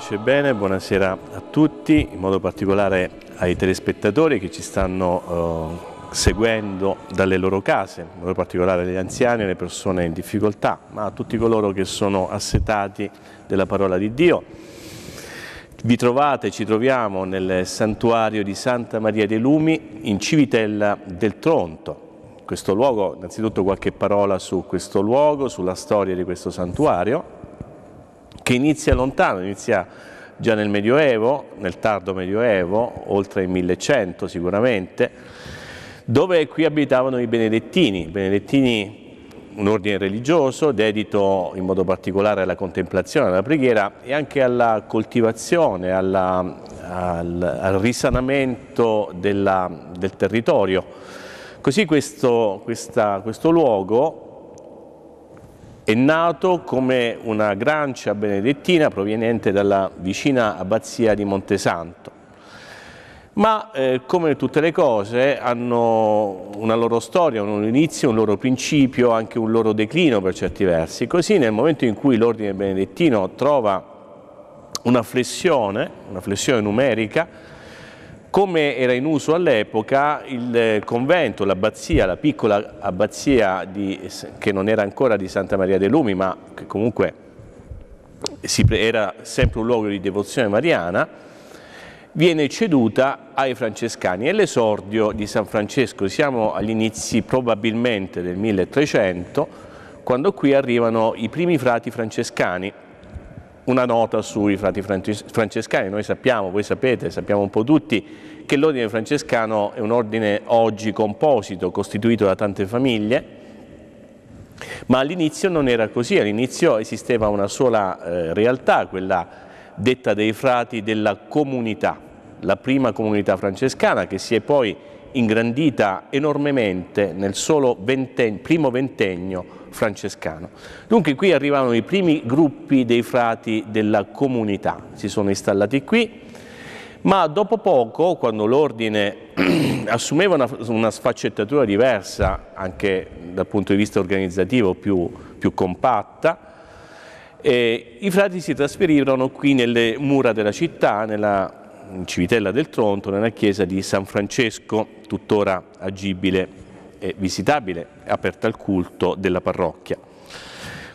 Pace e bene, buonasera a tutti, in modo particolare ai telespettatori che ci stanno eh, seguendo dalle loro case, in modo particolare agli anziani, alle persone in difficoltà, ma a tutti coloro che sono assetati della parola di Dio. Vi trovate, ci troviamo nel santuario di Santa Maria dei Lumi in Civitella del Tronto, questo luogo, innanzitutto qualche parola su questo luogo, sulla storia di questo santuario che inizia lontano, inizia già nel Medioevo, nel tardo Medioevo, oltre il 1100 sicuramente, dove qui abitavano i benedettini, benedettini un ordine religioso dedito in modo particolare alla contemplazione, alla preghiera e anche alla coltivazione, alla, al, al, risanamento della, del territorio. Così questo, questa, questo luogo è nato come una grancia benedettina proveniente dalla vicina abbazia di Montesanto, ma eh, come tutte le cose hanno una loro storia, un inizio, un loro principio, anche un loro declino per certi versi. Così nel momento in cui l'ordine benedettino trova una flessione, una flessione numerica, come era in uso all'epoca, il eh, convento, l'abbazia, la piccola abbazia di, che non era ancora di Santa Maria dei Lumi, ma che comunque era sempre un luogo di devozione mariana, viene ceduta ai francescani. È l'esordio di San Francesco, siamo agli inizi probabilmente del 1300, quando qui arrivano i primi frati francescani una nota sui frati francescani. Noi sappiamo, voi sapete, sappiamo un po' tutti, che l'ordine francescano è un ordine oggi composito, costituito da tante famiglie, ma all'inizio non era così, all'inizio esisteva una sola eh, realtà, quella detta dei frati della comunità, la prima comunità francescana che si è poi ingrandita enormemente nel solo venteg primo ventennio francescano. Dunque qui arrivano i primi gruppi dei frati della comunità, si sono installati qui, ma dopo poco, quando l'ordine assumeva una, una, sfaccettatura diversa, anche dal punto di vista organizzativo più, più compatta, eh, i frati si trasferirono qui nelle mura della città, nella Civitella del Tronto, nella chiesa di San Francesco, tuttora agibile e visitabile, aperta al culto della parrocchia.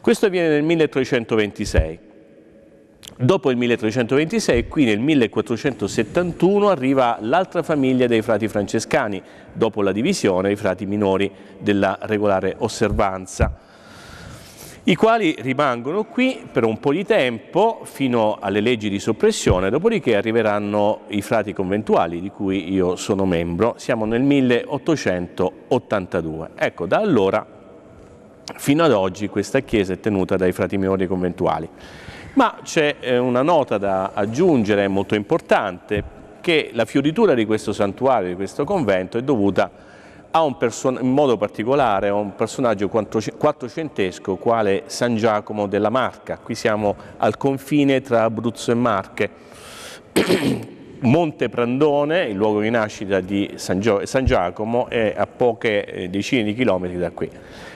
Questo avviene nel 1326. Dopo il 1326, qui nel 1471, arriva l'altra famiglia dei frati francescani, dopo la divisione, i frati minori della regolare osservanza i quali rimangono qui per un po' di tempo fino alle leggi di soppressione, dopodiché arriveranno i frati conventuali di cui io sono membro, siamo nel 1882. Ecco, da allora fino ad oggi questa chiesa è tenuta dai frati minori conventuali. Ma c'è eh, una nota da aggiungere molto importante, che la fioritura di questo santuario, di questo convento, è dovuta a in modo particolare a un personaggio quattrocentesco quale San Giacomo della Marca. Qui siamo al confine tra Abruzzo e Marche. Monte Prandone, il luogo di nascita di San, San Giacomo, è a poche eh, decine di chilometri da qui.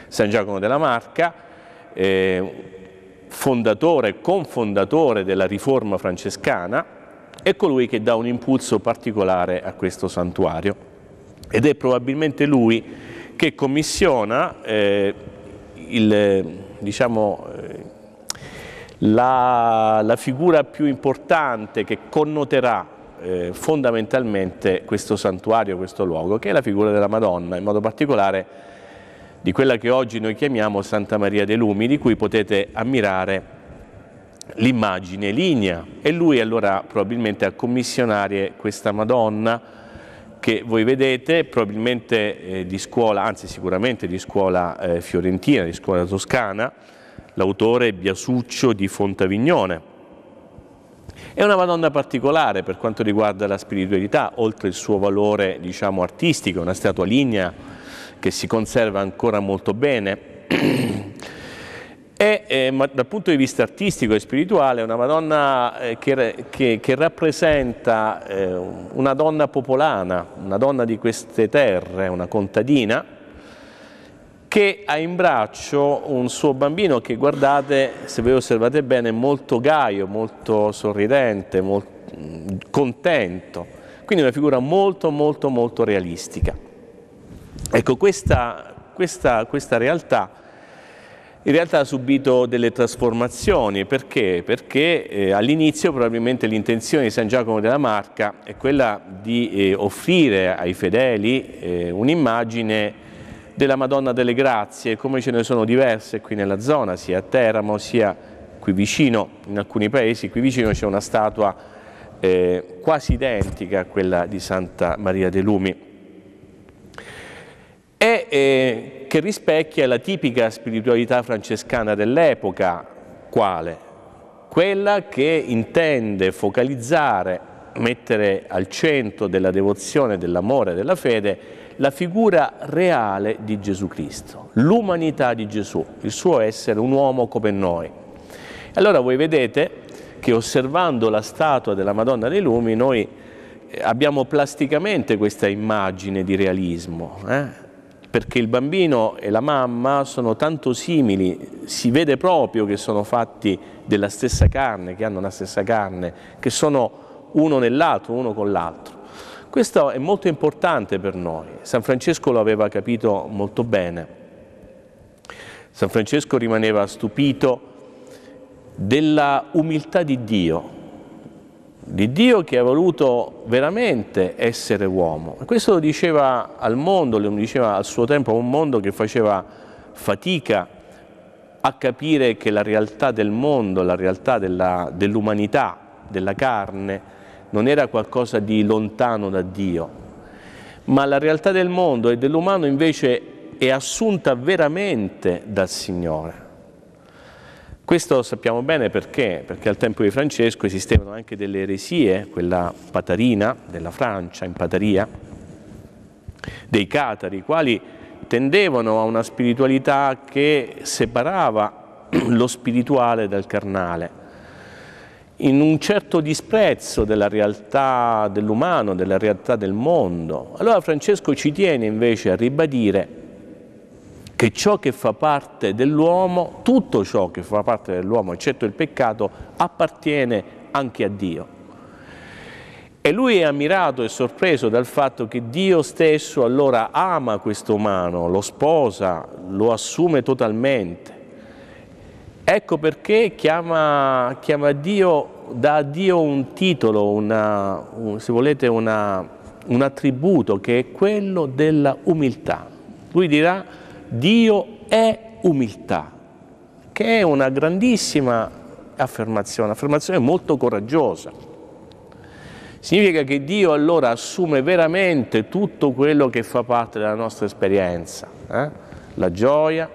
San Giacomo della Marca, eh, fondatore, confondatore della riforma francescana, è colui che dà un impulso particolare a questo santuario ed è probabilmente lui che commissiona eh, il, diciamo, eh, la, la, figura più importante che connoterà eh, fondamentalmente questo santuario, questo luogo, che è la figura della Madonna, in modo particolare di quella che oggi noi chiamiamo Santa Maria dei Lumi, di cui potete ammirare l'immagine lignea e lui allora probabilmente a commissionare questa Madonna che voi vedete probabilmente eh, di scuola, anzi sicuramente di scuola eh, fiorentina, di scuola toscana, l'autore Biasuccio di Fontavignone. È una Madonna particolare per quanto riguarda la spiritualità, oltre il suo valore diciamo, artistico, una statua lignea che si conserva ancora molto bene è eh, dal punto di vista artistico e spirituale una Madonna eh, che, che, che, rappresenta eh, una donna popolana, una donna di queste terre, una contadina, che ha in braccio un suo bambino che guardate, se voi osservate bene, è molto gaio, molto sorridente, molto contento, quindi una figura molto molto molto realistica. Ecco, questa, questa, questa realtà in realtà ha subito delle trasformazioni. Perché? Perché eh, all'inizio probabilmente l'intenzione di San Giacomo della Marca è quella di eh, offrire ai fedeli eh, un'immagine della Madonna delle Grazie, come ce ne sono diverse qui nella zona, sia a Teramo, sia qui vicino, in alcuni paesi, qui vicino c'è una statua eh, quasi identica a quella di Santa Maria dei Lumi. E, eh, che rispecchia la tipica spiritualità francescana dell'epoca, quale? Quella che intende focalizzare, mettere al centro della devozione, dell'amore, della fede, la figura reale di Gesù Cristo, l'umanità di Gesù, il suo essere un uomo come noi. Allora voi vedete che osservando la statua della Madonna dei Lumi noi eh, abbiamo plasticamente questa immagine di realismo, eh? perché il bambino e la mamma sono tanto simili, si vede proprio che sono fatti della stessa carne, che hanno la stessa carne, che sono uno nell'altro, uno con l'altro. Questo è molto importante per noi, San Francesco lo aveva capito molto bene. San Francesco rimaneva stupito della umiltà di Dio, di Dio che ha voluto veramente essere uomo. questo lo diceva al mondo, lo diceva al suo tempo, un mondo che faceva fatica a capire che la realtà del mondo, la realtà dell'umanità, dell della carne, non era qualcosa di lontano da Dio, ma la realtà del mondo e dell'umano invece è assunta veramente dal Signore. Questo sappiamo bene perché, perché al tempo di Francesco esistevano anche delle eresie, quella patarina della Francia, in Pataria, dei catari, i quali tendevano a una spiritualità che separava lo spirituale dal carnale, in un certo disprezzo della realtà dell'umano, della realtà del mondo. Allora Francesco ci tiene invece a ribadire che ciò che fa parte dell'uomo, tutto ciò che fa parte dell'uomo, eccetto il peccato, appartiene anche a Dio. E lui è ammirato e sorpreso dal fatto che Dio stesso allora ama questo umano, lo sposa, lo assume totalmente. Ecco perché chiama, chiama Dio, dà a Dio un titolo, una, un, se volete una, un attributo che è quello della umiltà. Lui dirà Dio è umiltà, che è una grandissima affermazione, affermazione molto coraggiosa. Significa che Dio allora assume veramente tutto quello che fa parte della nostra esperienza, eh? la gioia,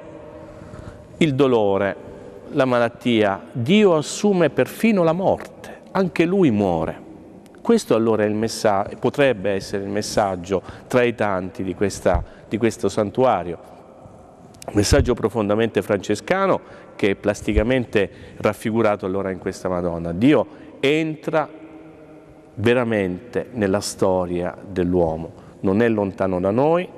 il dolore, la malattia. Dio assume perfino la morte, anche lui muore. Questo allora potrebbe essere il messaggio tra i tanti di, questa, di questo santuario, messaggio profondamente francescano che è plasticamente raffigurato allora in questa Madonna. Dio entra veramente nella storia dell'uomo, non è lontano da noi,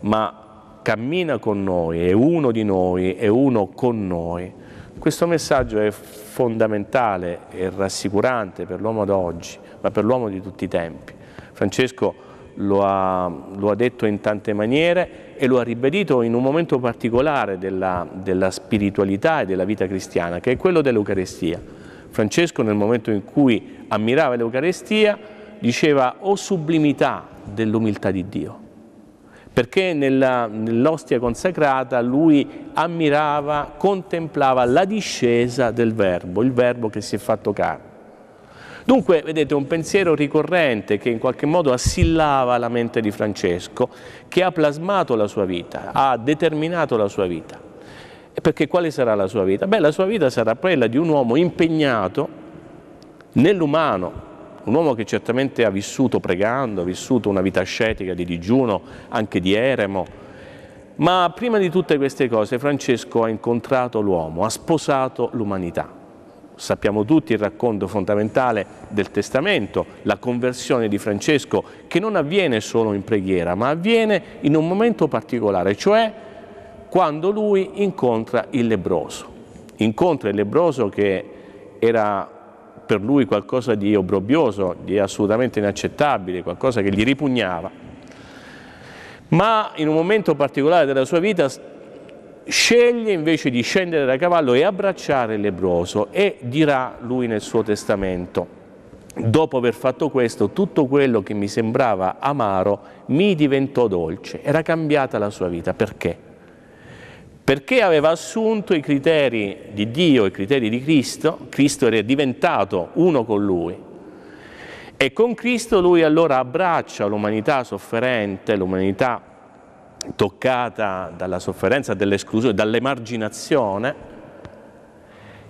ma cammina con noi, è uno di noi, è uno con noi. Questo messaggio è fondamentale e rassicurante per l'uomo d'oggi, ma per l'uomo di tutti i tempi. Francesco lo ha, lo ha, detto in tante maniere e lo ha ribadito in un momento particolare della, della spiritualità e della vita cristiana, che è quello dell'Eucarestia. Francesco nel momento in cui ammirava l'Eucarestia diceva o sublimità dell'umiltà di Dio, perché nell'ostia nell consacrata lui ammirava, contemplava la discesa del Verbo, il Verbo che si è fatto carne. Dunque, vedete, un pensiero ricorrente che in qualche modo assillava la mente di Francesco, che ha plasmato la sua vita, ha determinato la sua vita. Perché quale sarà la sua vita? Beh, la sua vita sarà quella di un uomo impegnato nell'umano, un uomo che certamente ha vissuto pregando, ha vissuto una vita ascetica di digiuno, anche di eremo, ma prima di tutte queste cose Francesco ha incontrato l'uomo, ha sposato l'umanità sappiamo tutti il racconto fondamentale del testamento, la conversione di Francesco, che non avviene solo in preghiera, ma avviene in un momento particolare, cioè quando lui incontra il lebroso. Incontra il lebroso che era per lui qualcosa di obbrobbioso, di assolutamente inaccettabile, qualcosa che gli ripugnava. Ma in un momento particolare della sua vita sceglie invece di scendere da cavallo e abbracciare il lebroso e dirà lui nel suo testamento, dopo aver fatto questo tutto quello che mi sembrava amaro mi diventò dolce, era cambiata la sua vita, perché? Perché aveva assunto i criteri di Dio, i criteri di Cristo, Cristo era diventato uno con lui, e con Cristo lui allora abbraccia l'umanità sofferente, l'umanità toccata dalla sofferenza, dall'esclusione, dall'emarginazione,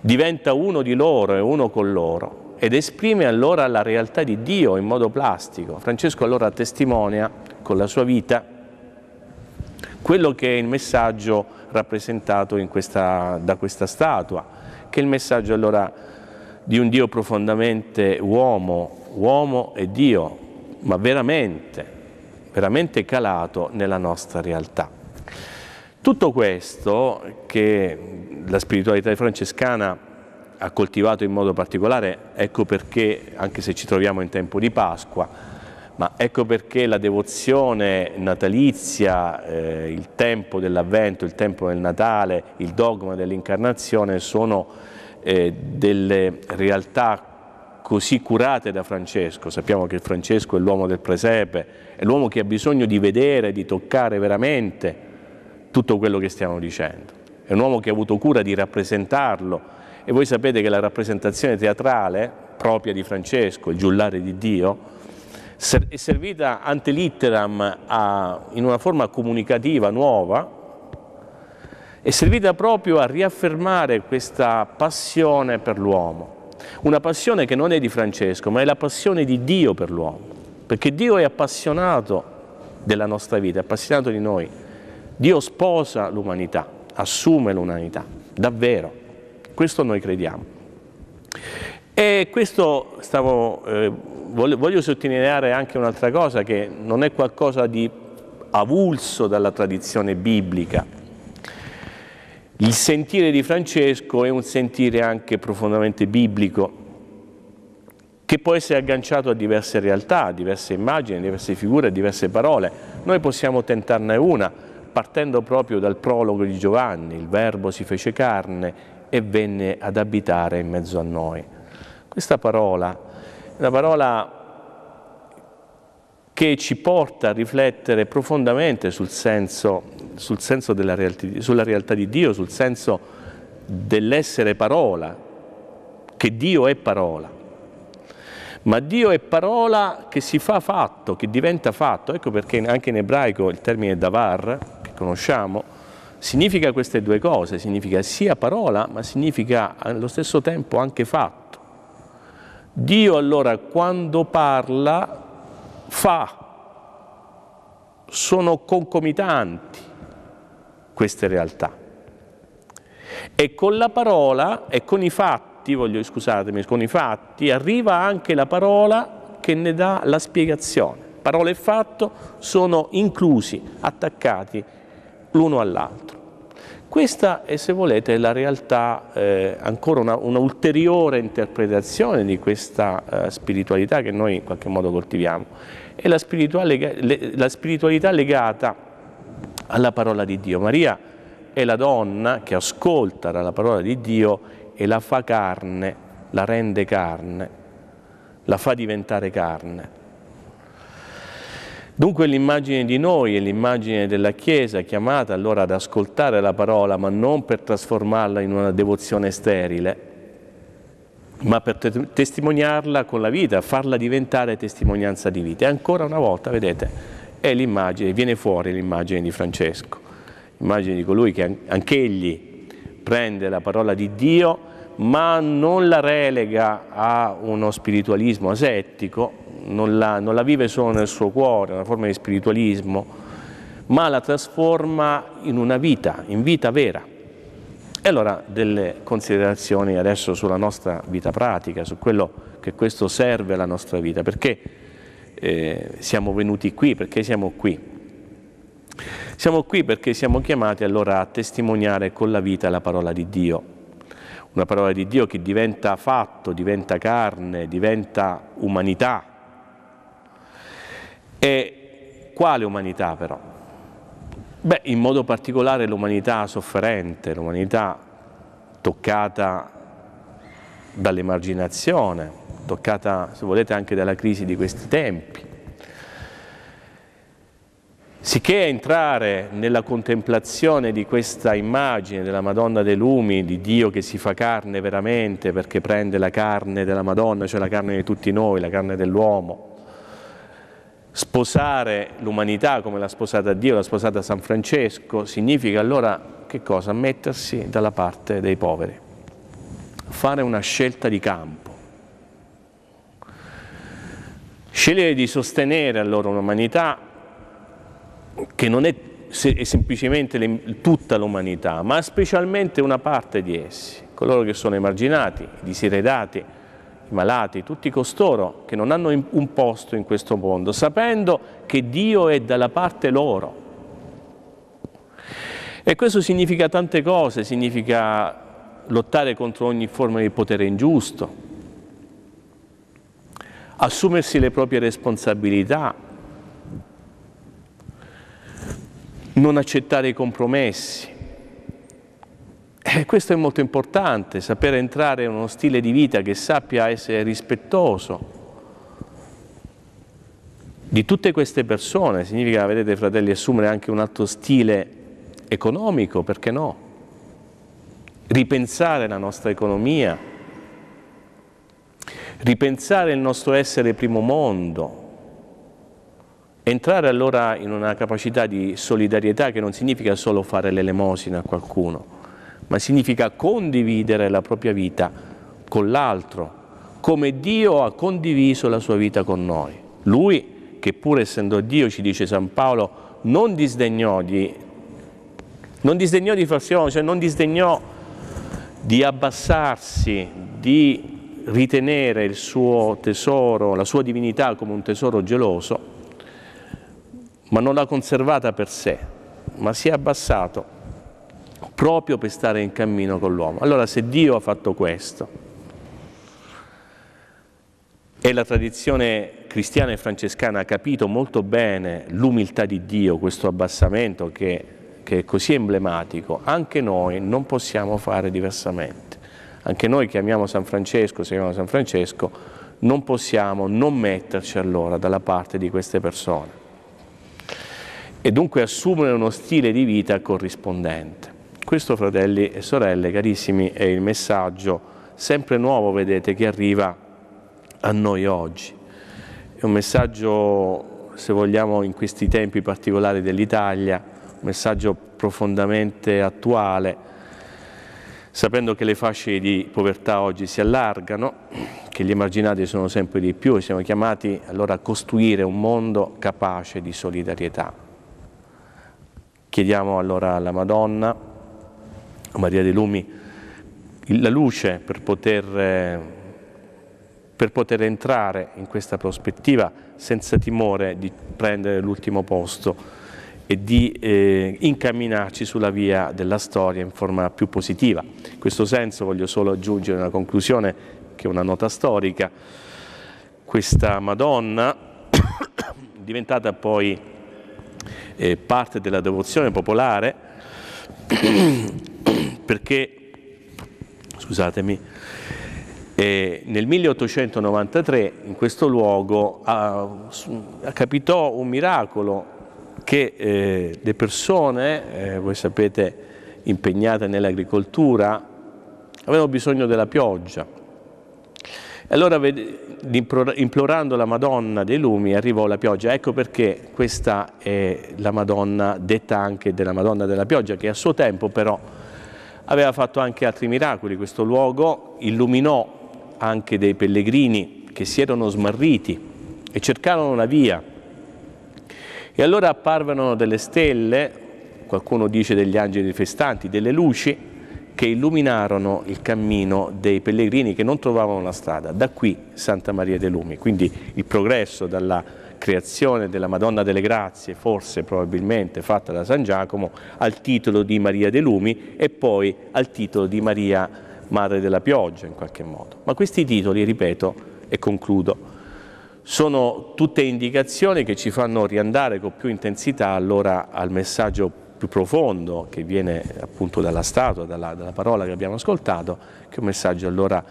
diventa uno di loro e uno con loro ed esprime allora la realtà di Dio in modo plastico. Francesco allora testimonia con la sua vita quello che è il messaggio rappresentato questa, da questa statua, che è il messaggio allora di un Dio profondamente uomo, uomo e Dio, ma veramente veramente calato nella nostra realtà. Tutto questo che la spiritualità francescana ha coltivato in modo particolare, ecco perché, anche se ci troviamo in tempo di Pasqua, ma ecco perché la devozione natalizia, eh, il tempo dell'Avvento, il tempo del Natale, il dogma dell'incarnazione sono eh, delle realtà così curate da Francesco, sappiamo che Francesco è l'uomo del presepe, è l'uomo che ha bisogno di vedere, di toccare veramente tutto quello che stiamo dicendo. È un uomo che ha avuto cura di rappresentarlo e voi sapete che la rappresentazione teatrale propria di Francesco, il giullare di Dio, è servita ante litteram a, in una forma comunicativa nuova, è servita proprio a riaffermare questa passione per l'uomo una passione che non è di Francesco, ma è la passione di Dio per l'uomo, perché Dio è appassionato della nostra vita, è appassionato di noi. Dio sposa l'umanità, assume l'umanità, davvero. Questo noi crediamo. E questo stavo, eh, voglio, voglio sottolineare anche un'altra cosa che non è qualcosa di avulso dalla tradizione biblica, il sentire di Francesco è un sentire anche profondamente biblico, che può essere agganciato a diverse realtà, a diverse immagini, a diverse figure, a diverse parole. Noi possiamo tentarne una, partendo proprio dal prologo di Giovanni, il verbo si fece carne e venne ad abitare in mezzo a noi. Questa parola è una parola che ci porta a riflettere profondamente sul senso sul senso della realtà, sulla realtà di Dio, sul senso dell'essere parola, che Dio è parola. Ma Dio è parola che si fa fatto, che diventa fatto. Ecco perché anche in ebraico il termine davar, che conosciamo, significa queste due cose, significa sia parola, ma significa allo stesso tempo anche fatto. Dio allora quando parla fa, sono concomitanti queste realtà. E con la parola e con i fatti, voglio, scusatemi, con i fatti arriva anche la parola che ne dà la spiegazione. Parola e fatto sono inclusi, attaccati l'uno all'altro. Questa è, se volete, la realtà, eh, ancora un'ulteriore interpretazione di questa eh, spiritualità che noi in qualche modo coltiviamo. È la, spiritualità legata a alla parola di Dio. Maria è la donna che ascolta la parola di Dio e la fa carne, la rende carne, la fa diventare carne. Dunque l'immagine di noi è l'immagine della Chiesa chiamata allora ad ascoltare la parola, ma non per trasformarla in una devozione sterile, ma per te testimoniarla con la vita, farla diventare testimonianza di vita. E ancora una volta, vedete, è l'immagine, viene fuori l'immagine di Francesco, l'immagine di colui che anch'egli prende la parola di Dio ma non la relega a uno spiritualismo asettico, non la, non la vive solo nel suo cuore, una forma di spiritualismo, ma la trasforma in una vita, in vita vera. E allora delle considerazioni adesso sulla nostra vita pratica, su quello che questo serve alla nostra vita, perché eh, siamo venuti qui, perché siamo qui. Siamo qui perché siamo chiamati allora a testimoniare con la vita la parola di Dio, una parola di Dio che diventa fatto, diventa carne, diventa umanità. E quale umanità però? Beh, in modo particolare l'umanità sofferente, l'umanità toccata dall'emarginazione, toccata, se volete, anche dalla crisi di questi tempi. Sicché entrare nella contemplazione di questa immagine della Madonna dei Lumi, di Dio che si fa carne veramente perché prende la carne della Madonna, cioè la carne di tutti noi, la carne dell'uomo, sposare l'umanità come l'ha sposata Dio, l'ha sposata San Francesco, significa allora che cosa? Mettersi dalla parte dei poveri, fare una scelta di campo Scegliere di sostenere allora un'umanità che non è semplicemente le, tutta l'umanità, ma specialmente una parte di essi, coloro che sono emarginati, i diseredati, i malati, tutti costoro che non hanno un posto in questo mondo, sapendo che Dio è dalla parte loro. E questo significa tante cose, significa lottare contro ogni forma di potere ingiusto, assumersi le proprie responsabilità, non accettare i compromessi. E eh, questo è molto importante, sapere entrare in uno stile di vita che sappia essere rispettoso di tutte queste persone, significa, vedete fratelli, assumere anche un altro stile economico, perché no? Ripensare la nostra economia, ripensare il nostro essere primo mondo, entrare allora in una capacità di solidarietà che non significa solo fare l'elemosina a qualcuno, ma significa condividere la propria vita con l'altro, come Dio ha condiviso la sua vita con noi. Lui, che pur essendo Dio, ci dice San Paolo, non disdegnò di, non disdegnò di farsi uomo, cioè non disdegnò di abbassarsi, di ritenere il suo tesoro, la sua divinità come un tesoro geloso, ma non l'ha conservata per sé, ma si è abbassato proprio per stare in cammino con l'uomo. Allora se Dio ha fatto questo, e la tradizione cristiana e francescana ha capito molto bene l'umiltà di Dio, questo abbassamento che, che è così emblematico, anche noi non possiamo fare diversamente anche noi chiamiamo San Francesco, se amiamo San Francesco, non possiamo non metterci allora dalla parte di queste persone e dunque assumere uno stile di vita corrispondente. Questo, fratelli e sorelle, carissimi, è il messaggio sempre nuovo, vedete, che arriva a noi oggi. È un messaggio, se vogliamo, in questi tempi particolari dell'Italia, un messaggio profondamente attuale, sapendo che le fasce di povertà oggi si allargano, che gli emarginati sono sempre di più e siamo chiamati allora a costruire un mondo capace di solidarietà. Chiediamo allora alla Madonna, a Maria dei Lumi, la luce per poter, per poter entrare in questa prospettiva senza timore di prendere l'ultimo posto e di eh, incamminarci sulla via della storia in forma più positiva. In questo senso voglio solo aggiungere una conclusione che è una nota storica. Questa Madonna, diventata poi eh, parte della devozione popolare, perché, scusatemi, eh, nel 1893 in questo luogo ah, capitò un miracolo che eh, le persone, eh, voi sapete, impegnate nell'agricoltura, avevano bisogno della pioggia. E Allora, implorando la Madonna dei Lumi, arrivò la pioggia. Ecco perché questa è la Madonna, detta anche della Madonna della pioggia, che a suo tempo però aveva fatto anche altri miracoli. Questo luogo illuminò anche dei pellegrini che si erano smarriti e cercarono una via e allora apparvero delle stelle, qualcuno dice degli angeli festanti, delle luci che illuminarono il cammino dei pellegrini che non trovavano la strada. Da qui Santa Maria dei Lumi, quindi il progresso dalla creazione della Madonna delle Grazie, forse probabilmente fatta da San Giacomo, al titolo di Maria dei Lumi e poi al titolo di Maria Madre della Pioggia in qualche modo. Ma questi titoli, ripeto e concludo, sono tutte indicazioni che ci fanno riandare con più intensità allora al messaggio più profondo che viene appunto dalla statua, dalla, dalla parola che abbiamo ascoltato, che è un messaggio allora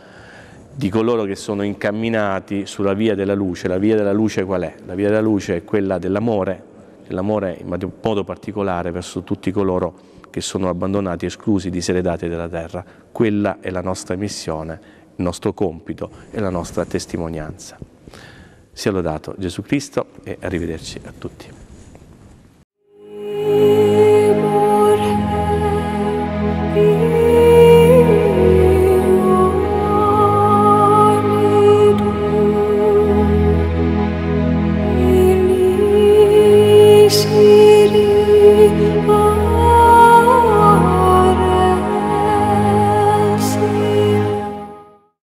di coloro che sono incamminati sulla via della luce. La via della luce qual è? La via della luce è quella dell'amore, l'amore in modo particolare verso tutti coloro che sono abbandonati, esclusi, diseredati dalla terra. Quella è la nostra missione, il nostro compito e la nostra testimonianza. Sia lodato Gesù Cristo e arrivederci a tutti.